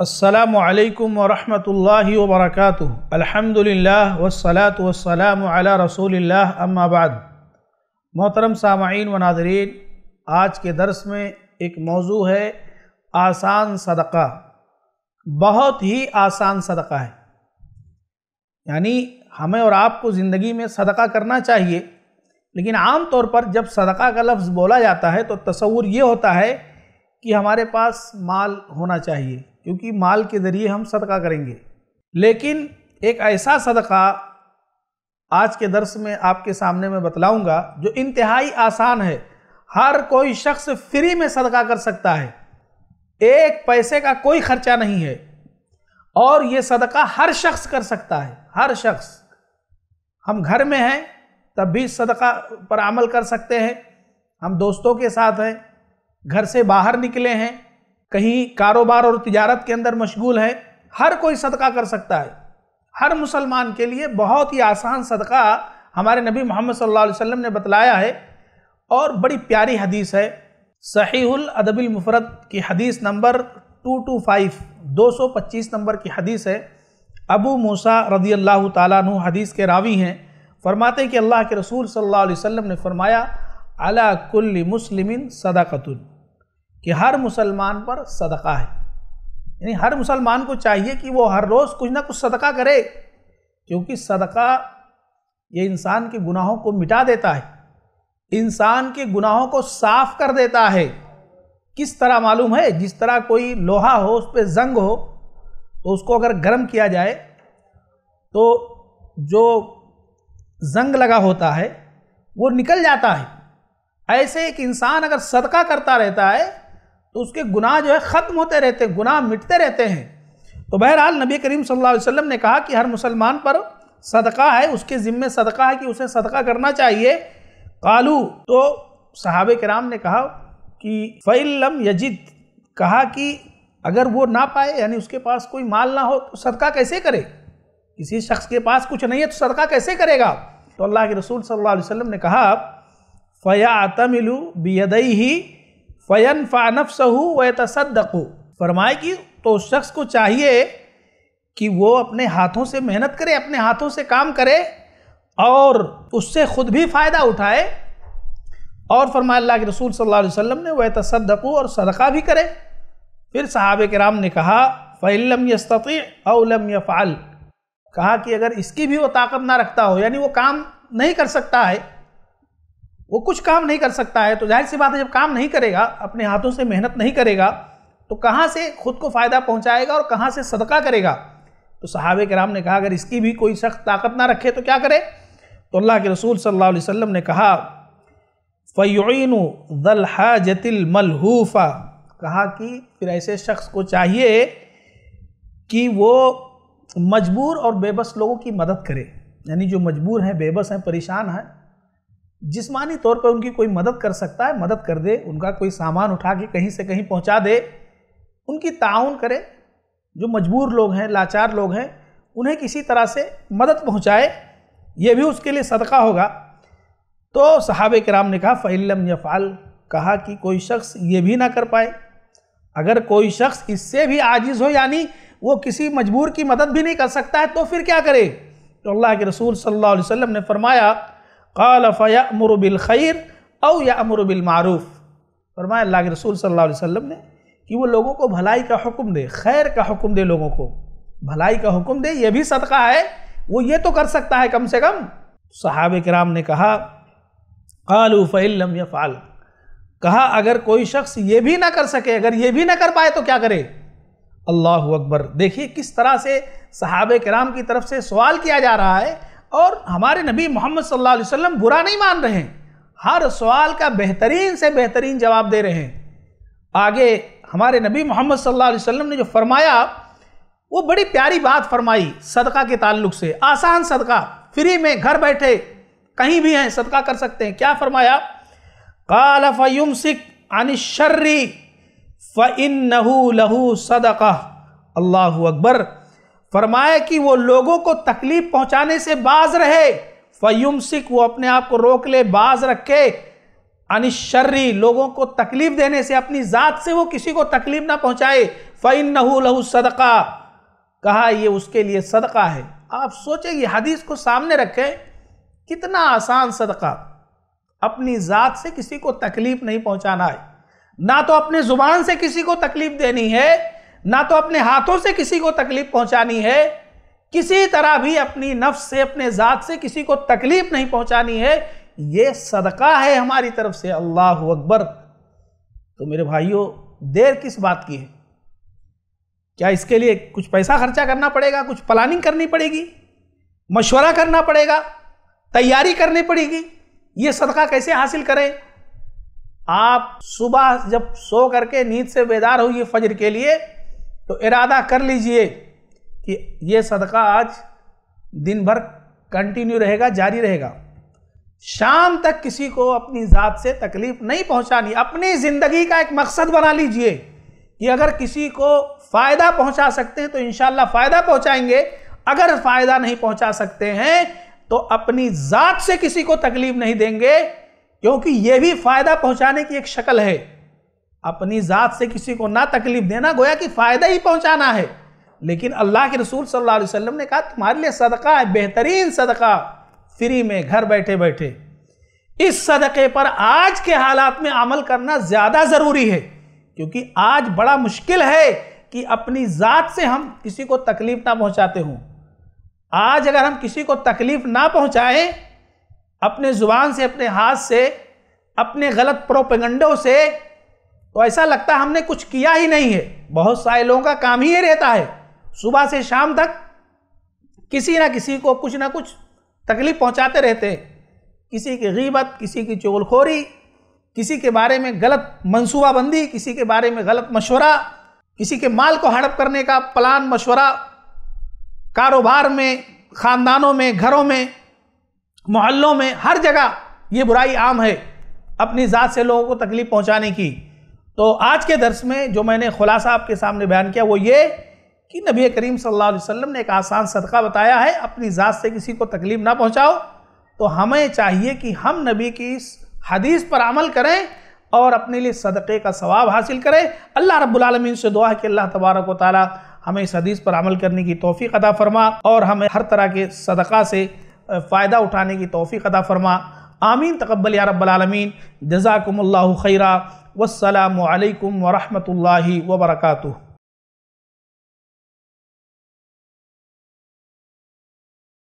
असलकम वरहमल वरक अलहमदिल्ला वसलात वसलाम रसूल अम्माबाद मोहतरम सामाइन व नाजरीन आज के दरस में एक मौजू है आसान सदका बहुत ही आसान सदका है यानी हमें और आपको ज़िंदगी में सदका करना चाहिए लेकिन आम तौर पर जब सदका का लफ्ज़ बोला जाता है तो तस्वूर ये होता है कि हमारे पास माल होना चाहिए क्योंकि माल के ज़रिए हम सदका करेंगे लेकिन एक ऐसा सदका आज के दर्स में आपके सामने मैं बतलाऊंगा जो इंतहाई आसान है हर कोई शख्स फ्री में सदका कर सकता है एक पैसे का कोई खर्चा नहीं है और ये सदका हर शख्स कर सकता है हर शख्स हम घर में हैं तब भी सदका पर अमल कर सकते हैं हम दोस्तों के साथ हैं घर से बाहर निकले हैं कहीं कारोबार और तिजारत के अंदर मशगूल है हर कोई सदका कर सकता है हर मुसलमान के लिए बहुत ही आसान सदका हमारे नबी मोहम्मद सल्लल्लाहु अलैहि वसल्लम ने बतलाया है और बड़ी प्यारी हदीस है सहीहुल अदबिल मुफरत की हदीस नंबर 225 225 नंबर की हदीस है अबू मूसा रदी अल्लाह तु हदीस के रावी हैं फरमाते हैं कि अल्लाह के रसूल सल्लल्लाहु अलैहि वसल्लम ने फरमाया अला कुल्ली मुस्लिमिन सदाकतुल कि हर मुसलमान पर सदका है यानी हर मुसलमान को चाहिए कि वो हर रोज़ कुछ ना कुछ सदका करे क्योंकि सदका ये इंसान के गुनाहों को मिटा देता है इंसान के गुनाहों को साफ कर देता है किस तरह मालूम है जिस तरह कोई लोहा हो उस पर जंग हो तो उसको अगर गर्म किया जाए तो जो जंग लगा होता है वो निकल जाता है ऐसे एक इंसान अगर सदका करता रहता है तो उसके गुनाह जो है ख़त्म होते रहते हैं गुनाह मिटते रहते हैं तो बहरहाल नबी करीम सल्लल्लाहु अलैहि वसल्लम ने कहा कि हर मुसलमान पर सदका है उसके ज़िम्मे सदका है कि उसे सदका करना चाहिए कालू तो साहब कराम ने कहा कि फ़ैलम यजिद कहा कि अगर वो ना पाए यानी उसके पास कोई माल ना हो तो सदका कैसे करे किसी शख्स के पास कुछ नहीं है तो सदका कैसे करेगा तो अल्लाह के रसूल सल्लल्लाहु अलैहि वसल्लम ने कहा फ़या तमिलु बेदई ही फ़यन फ़ानफ़ सहू व तसदकू फरमाए कि तो उस शख्स को चाहिए कि वो अपने हाथों से मेहनत करे अपने हाथों से काम करे और उससे खुद भी फ़ायदा उठाए और फरमाया अल्लाह के रसूल सल्लल्लाहु अलैहि वसल्लम ने वह तसदकू और सदका भी करे फिर साहब कराम ने कहा फ़ैलम यस्तती अलम यफ़ाल कहा कि अगर इसकी भी वो ताकत ना रखता हो यानी वो काम नहीं कर सकता है वो कुछ काम नहीं कर सकता है तो जाहिर सी बात है जब काम नहीं करेगा अपने हाथों से मेहनत नहीं करेगा तो कहाँ से खुद को फ़ायदा पहुँचाएगा और कहाँ से सदका करेगा तो के कराम ने कहा अगर इसकी भी कोई सख्त ताकत ना रखे तो क्या करे तो अल्लाह के रसूल सल्ला वसम ने कहा फ़यन जतिल मलहूफ़ा कहा कि फिर ऐसे शख्स को चाहिए कि वो मजबूर और बेबस लोगों की मदद करे यानी जो मजबूर हैं बेबस हैं परेशान हैं जिस्मानी तौर पर उनकी कोई मदद कर सकता है मदद कर दे उनका कोई सामान उठा के कहीं से कहीं पहुंचा दे उनकी ताउन करे जो मजबूर लोग हैं लाचार लोग हैं उन्हें किसी तरह से मदद पहुंचाए ये भी उसके लिए सदका होगा तो सहाब कराम ने कहा फ़ैलम यफ़ाल कहा कि कोई शख्स ये भी ना कर पाए अगर कोई शख्स इससे भी आजिज़ हो यानी वो किसी मजबूर की मदद भी नहीं कर सकता है तो फिर क्या करे तो अल्लाह के रसूल सल्लल्लाहु अलैहि वसल्लम ने फरमाया काल फ़या मरबिल खैर अव या अमरबिल मारूफ फरमाया अल्लाह के रसूल सल्लल्लाहु अलैहि वसल्लम ने कि वो लोगों को भलाई का हुक्म दे खैर का हुक्म दे लोगों को भलाई का हुक्म दे ये भी सदका है वो ये तो कर सकता है कम से कम तो सहाब कराम ने कहा कालू फ़ैलम या फ़ाल कहा अगर कोई शख्स ये भी ना कर सके अगर ये भी ना कर पाए तो क्या करे अल्लाह अकबर देखिए किस तरह से सहाब कराम की तरफ से सवाल किया जा रहा है और हमारे नबी मोहम्मद सल्लल्लाहु अलैहि वसल्लम बुरा नहीं मान रहे हैं हर सवाल का बेहतरीन से बेहतरीन जवाब दे रहे हैं आगे हमारे नबी मोहम्मद सल्लल्लाहु अलैहि वसल्लम ने जो फरमाया वो बड़ी प्यारी बात फरमाई सदका के ताल्लुक से आसान सदका फ्री में घर बैठे कहीं भी हैं सदका कर सकते हैं क्या फरमाया काल फ़युम सिक अनिशर्री फ़ इन नहू लहू सदका अल्लाह अकबर फरमाया कि वो लोगों को तकलीफ पहुंचाने से बाज रहे फयुम सिख वो अपने आप को रोक ले बाज रखे अनिशर्री लोगों को तकलीफ देने से अपनी ज़ात से वो किसी को तकलीफ ना पहुंचाए फ़ैन नहू लहू सदका कहा ये उसके लिए सदका है आप सोचें ये हदीस को सामने रखें कितना आसान सदका अपनी ज़ात से किसी को तकलीफ नहीं पहुंचाना है ना तो अपने ज़ुबान से किसी को तकलीफ देनी है ना तो अपने हाथों से किसी को तकलीफ पहुंचानी है किसी तरह भी अपनी नफ्स से अपने ज़ात से किसी को तकलीफ नहीं पहुंचानी है ये सदका है हमारी तरफ से अल्लाह अकबर तो मेरे भाइयों देर किस बात की है क्या इसके लिए कुछ पैसा खर्चा करना पड़ेगा कुछ प्लानिंग करनी पड़ेगी मशवरा करना पड़ेगा तैयारी करनी पड़ेगी ये सदका कैसे हासिल करें आप सुबह जब सो करके नींद से बेदार होइए फजर के लिए तो इरादा कर लीजिए कि ये सदका आज दिन भर कंटिन्यू रहेगा जारी रहेगा शाम तक किसी को अपनी ज़ात से तकलीफ नहीं पहुंचानी अपनी ज़िंदगी का एक मकसद बना लीजिए कि अगर किसी को फ़ायदा पहुंचा सकते हैं तो इन फ़ायदा पहुंचाएंगे अगर फ़ायदा नहीं पहुंचा सकते हैं तो अपनी ज़ात से किसी को तकलीफ नहीं देंगे क्योंकि ये भी फ़ायदा पहुंचाने की एक शक्ल है अपनी ज़ात से किसी को ना तकलीफ देना गोया कि फ़ायदा ही पहुंचाना है लेकिन अल्लाह के रसूल सल्लल्लाहु अलैहि वसल्लम ने कहा तुम्हारे लिए सदका है बेहतरीन सदका फ्री में घर बैठे बैठे इस सदक़े पर आज के हालात में अमल करना ज़्यादा ज़रूरी है क्योंकि आज बड़ा मुश्किल है कि अपनी ज़ात से हम किसी को तकलीफ़ ना पहुँचाते हों आज अगर हम किसी को तकलीफ़ ना पहुँचाएँ अपने ज़ुबान से अपने हाथ से अपने गलत प्रोपेगंडों से तो ऐसा लगता हमने कुछ किया ही नहीं है बहुत सारे लोगों का काम ही रहता है सुबह से शाम तक किसी ना किसी को कुछ ना कुछ तकलीफ पहुंचाते रहते हैं किसी की गीबत किसी की चोलखोरी किसी के बारे में गलत मनसूबाबंदी किसी के बारे में गलत मशवरा किसी के माल को हड़प करने का प्लान मशवरा कारोबार में ख़ानदानों में घरों में मोहल्लों में हर जगह ये बुराई आम है अपनी ज़ात से लोगों को तकलीफ़ पहुंचाने की तो आज के दर्स में जो मैंने खुलासा आपके सामने बयान किया वो ये कि नबी करीम सल्लल्लाहु अलैहि वसल्लम ने एक आसान सदका बताया है अपनी ज़ात से किसी को तकलीफ ना पहुंचाओ तो हमें चाहिए कि हम नबी की इस हदीस पर अमल करें और अपने लिए सदक़े का सवाब हासिल करें अल्लाह रब्बुल से दुआ है कि अल्लाह तबारक ताली हमें इस हदीस पर अमल करने की तोफ़ी अदा फरमा और हमें हर तरह के सदका से फ़ायदा उठाने की तोफ़ी अदा फरमा آمين تقبل يا رب العالمين جزاكم الله خيرا والسلام عليكم ورحمة الله وبركاته